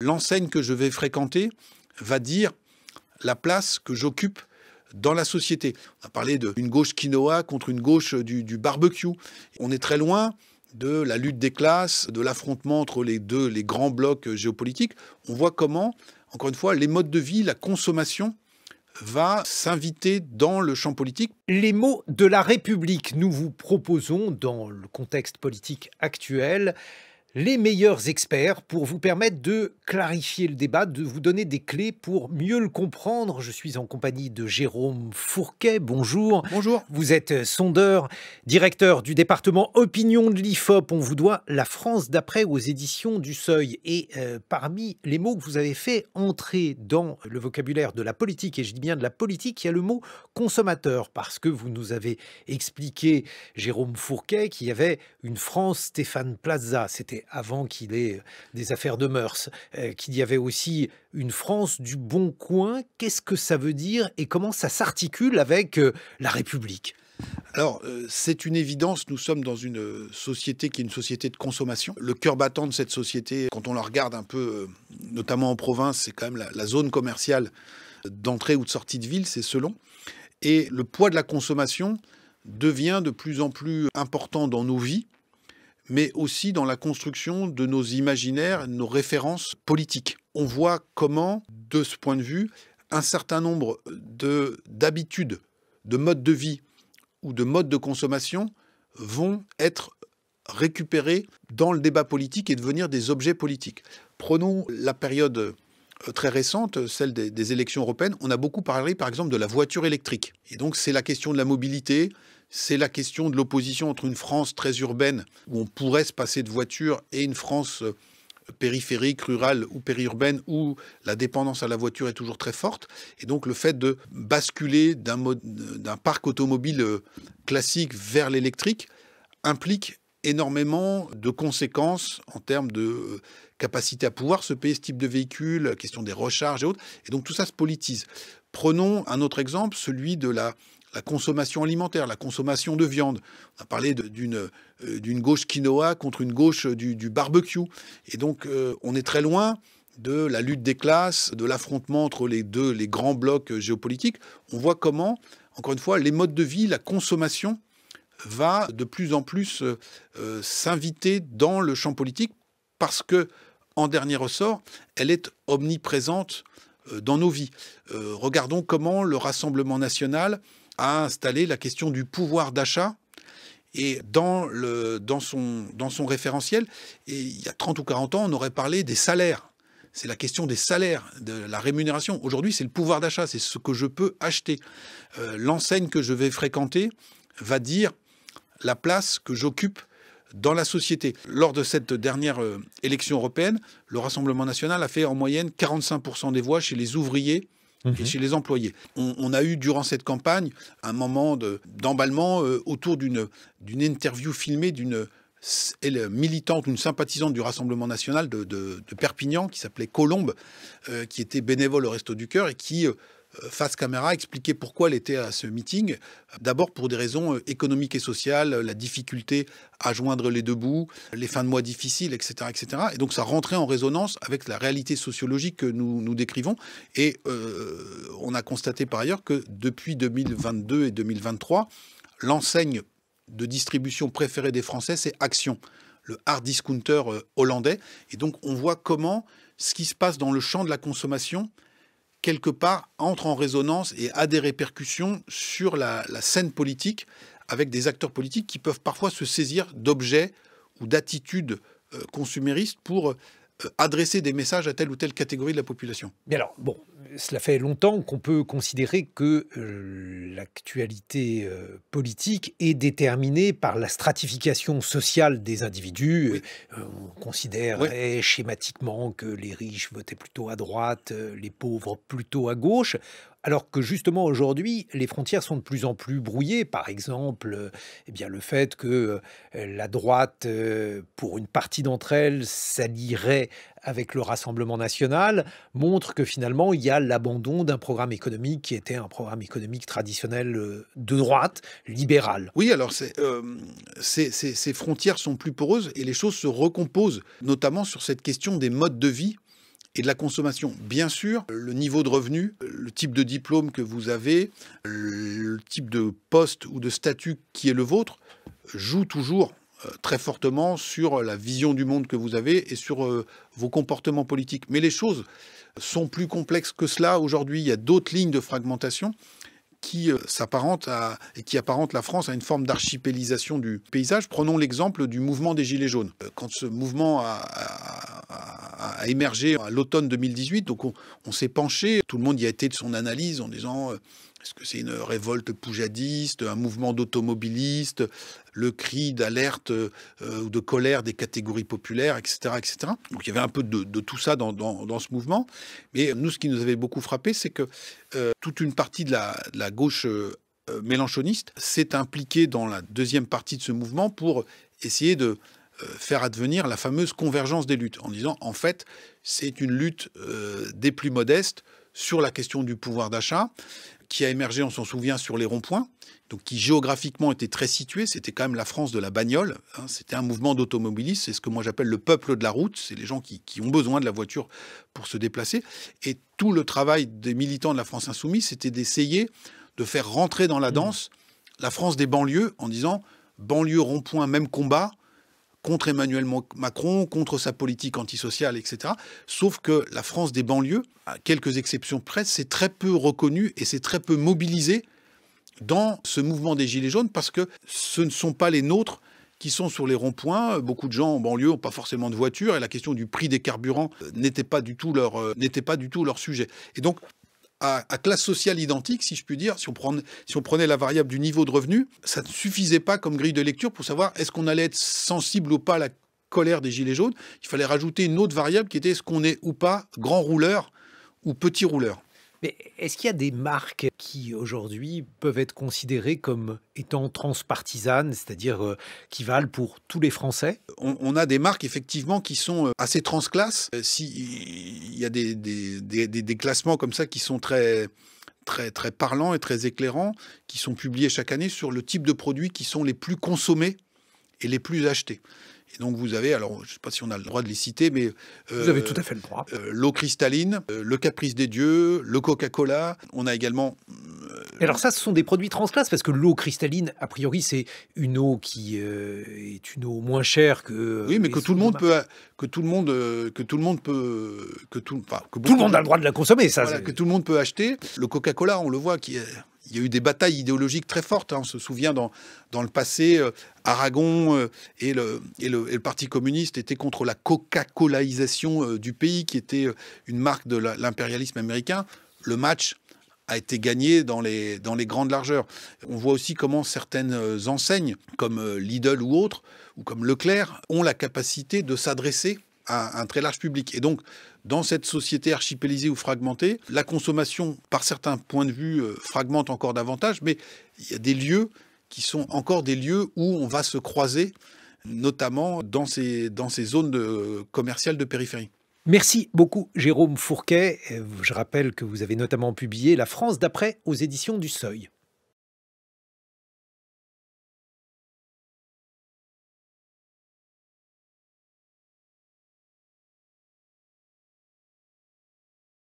l'enseigne que je vais fréquenter va dire la place que j'occupe dans la société. On a parlé d'une gauche quinoa contre une gauche du, barbecue. On est très loin de la lutte des classes, de l'affrontement entre les deux, les grands blocs géopolitiques. On voit comment, encore une fois, les modes de vie, la consommation va s'inviter dans le champ politique. Les mots de la République, nous vous proposons, dans le contexte politique actuel, les meilleurs experts pour vous permettre de clarifier le débat, de vous donner des clés pour mieux le comprendre. Je suis en compagnie de Jérôme Fourquet. Bonjour. Bonjour. Vous êtes sondeur, directeur du département opinion de l'IFOP. On vous doit La France d'après aux éditions du Seuil. Et euh, parmi les mots que vous avez fait entrer dans le vocabulaire de la politique, et je dis bien de la politique, il y a le mot consommateur, parce que vous nous avez expliqué, Jérôme Fourquet, qu'il y avait une France Stéphane Plaza. C'était avant qu'il ait euh, des affaires de mœurs, euh, qu'il y avait aussi une France du bon coin. Qu'est-ce que ça veut dire et comment ça s'articule avec euh, la République alors, c'est une évidence, nous sommes dans une société qui est une société de consommation. Le cœur battant de cette société, quand on la regarde un peu, notamment en province, c'est quand même la, la zone commerciale d'entrée ou de sortie de ville, c'est selon. Et le poids de la consommation devient de plus en plus important dans nos vies mais aussi dans la construction de nos imaginaires, nos références politiques. On voit comment, de ce point de vue, un certain nombre d'habitudes, de, modes de vie ou de modes de consommation vont être récupérés dans le débat politique et devenir des objets politiques. Prenons la période euh, très récente, celle des élections européennes. On a beaucoup parlé, par exemple, de la voiture électrique. Et donc, c'est la question de la mobilité, c'est la question de l'opposition entre une France très urbaine, où on pourrait se passer de voiture, et une France euh, périphérique, rurale ou périurbaine, où la dépendance à la voiture est toujours très forte. Et donc le fait de basculer d'un parc automobile euh, classique vers l'électrique implique énormément de conséquences en termes de euh, capacité à pouvoir se payer ce type de véhicule, question des recharges et autres. Et donc tout ça se politise. Prenons un autre exemple, celui de la la consommation alimentaire, la consommation de viande. On a parlé d'une euh, d'une gauche quinoa contre une gauche euh, du, barbecue. Et donc, euh, on est très loin de la lutte des classes, de l'affrontement entre les deux, les grands blocs géopolitiques. On voit comment, encore une fois, les modes de vie, la consommation va de plus en plus s'inviter dans le champ politique parce que, en dernier ressort, elle est omniprésente dans nos vies. regardons comment le Rassemblement national a installé la question du pouvoir d'achat et dans, le, dans, son, dans son référentiel. Et il y a 30 ou 40 ans, on aurait parlé des salaires. C'est la question des salaires, de la rémunération. Aujourd'hui, c'est le pouvoir d'achat, c'est ce que je peux acheter. Euh, l'enseigne que je vais fréquenter va dire la place que j'occupe dans la société. Lors de cette dernière euh, élection européenne, le Rassemblement national a fait en moyenne 45% des voix chez les ouvriers Mhm. chez les employés. On, a eu durant cette campagne un moment d'emballement euh, autour d'une interview filmée d'une militante, une sympathisante du Rassemblement national de, Perpignan, qui s'appelait Colombe, euh, qui était bénévole au Resto du Cœur et qui euh, euh, face caméra, expliquer pourquoi elle était à ce meeting. D'abord pour des raisons euh, économiques et sociales, la difficulté à joindre les deux bouts, les fins de mois difficiles, etc. etc. Et donc ça rentrait en résonance avec la réalité sociologique que nous, nous décrivons. Et euh, on a constaté par ailleurs que depuis 2022 et 2023, l'enseigne de distribution préférée des Français, c'est Action, le hard discounter hollandais. Et donc on voit comment ce qui se passe dans le champ de la consommation quelque part, entre en résonance et a des répercussions sur la, scène politique, avec des acteurs politiques qui peuvent parfois se saisir d'objets ou d'attitudes euh, consuméristes pour euh, adresser des messages à telle ou telle catégorie de la population. alors, bon, cela fait longtemps qu'on peut considérer que euh, l'actualité euh, politique est déterminée par la stratification sociale des individus. on considérait schématiquement que les riches votaient plutôt à droite, les pauvres plutôt à gauche alors que justement aujourd'hui, les frontières sont de plus en plus brouillées. Par exemple, eh bien, le fait que euh, la droite, euh, pour une partie d'entre elles, s'allierait avec le Rassemblement national montre que finalement il y a l'abandon d'un programme économique qui était un programme économique traditionnel euh, de droite, libéral. Oui, alors ces, ces frontières sont plus poreuses et les choses se recomposent, notamment sur cette question des modes de vie et de la consommation. Bien sûr, le niveau de revenu, le type de diplôme que vous avez, le type de poste ou de statut qui est le vôtre, joue toujours euh, très fortement sur la vision du monde que vous avez et sur euh, vos comportements politiques. Mais les choses sont plus complexes que cela. Aujourd'hui, il y a d'autres lignes de fragmentation qui euh, s'apparentent à, et qui apparentent la France à une forme d'archipélisation du paysage. Prenons l'exemple du mouvement des Gilets jaunes. Quand ce mouvement a émergé à l'automne 2018. Donc on, s'est penché, tout le monde y a été de son analyse en disant euh, est-ce que c'est une révolte poujadiste, un mouvement d'automobilistes, le cri d'alerte euh, ou de colère des catégories populaires, etc. etc. Donc il y avait un peu de, tout ça dans, dans, ce mouvement. Mais nous, ce qui nous avait beaucoup frappé, c'est que euh, toute une partie de la, gauche mélanchoniste s'est impliquée dans la deuxième partie de ce mouvement pour essayer de euh, faire advenir la fameuse convergence des luttes, en disant en fait c'est une lutte euh, des plus modestes sur la question du pouvoir d'achat, qui a émergé, on s'en souvient, sur les ronds-points, donc qui géographiquement était très situé, c'était quand même la France de la bagnole, hein. c'était un mouvement d'automobilistes, c'est ce que moi j'appelle le peuple de la route, c'est les gens qui, qui, ont besoin de la voiture pour se déplacer, et tout le travail des militants de la France insoumise, c'était d'essayer de faire rentrer dans la mmh. danse la France des banlieues en disant banlieue, rond-point, même combat, contre Emmanuel Macron, contre sa politique antisociale, etc. Sauf que la France des banlieues, à quelques exceptions près, c'est très peu reconnue et c'est très peu mobilisée dans ce mouvement des Gilets jaunes parce que ce ne sont pas les nôtres qui sont sur les ronds-points. Beaucoup de gens en banlieue n'ont pas forcément de voiture et la question du prix des carburants euh, n'était pas du tout leur, euh, n'était pas du tout leur sujet. Et donc, à, classe sociale identique, si je puis dire, si on, prenait, si on prenait la variable du niveau de revenu, ça ne suffisait pas comme grille de lecture pour savoir est-ce qu'on allait être sensible ou pas à la colère des Gilets jaunes. Il fallait rajouter une autre variable qui était est-ce qu'on est ou pas grand rouleur ou petit rouleur. Mais est-ce qu'il y a des marques qui aujourd'hui peuvent être considérées comme étant transpartisanes, c'est-à-dire euh, qui valent pour tous les Français on, a des marques effectivement qui sont euh, assez transclasses. Euh, il y a des, des, des, des classements comme ça qui sont très très, très parlants et très éclairants, qui sont publiés chaque année sur le type de produits qui sont les plus consommés et les plus achetés donc vous avez, alors je ne sais pas si on a le droit de les citer, mais... Euh, vous avez tout à fait le droit. Euh, l'eau cristalline, euh, le Caprice des Dieux, le Coca-Cola. On a également... alors ça, ce sont des produits transclasses, parce que l'eau cristalline, a priori, c'est une eau qui est une eau moins chère que... oui, mais que tout, le monde peut, que tout le monde que tout le monde peut... Que tout, enfin, que tout le monde a le droit de la consommer, ça. que tout le monde peut acheter. Le Coca-Cola, on le voit, qui est il y a eu des batailles idéologiques très fortes. Hein. On se souvient dans, dans le passé, euh, Aragon euh, et, le, le, Parti communiste étaient contre la Coca-Colaisation euh, du pays, qui était une marque de l'impérialisme américain. Le match a été gagné dans les, dans les grandes largeurs. On voit aussi comment certaines enseignes, comme Lidl ou autres, ou comme Leclerc, ont la capacité de s'adresser à un très large public. Et donc, dans cette société archipélisée ou fragmentée, la consommation, par certains points de vue, euh, fragmente encore davantage, mais il y a des lieux qui sont encore des lieux où on va se croiser, notamment dans ces, dans ces zones de, commerciales de périphérie. Merci beaucoup Jérôme Fourquet. Je rappelle que vous avez notamment publié La France d'après aux éditions du Seuil.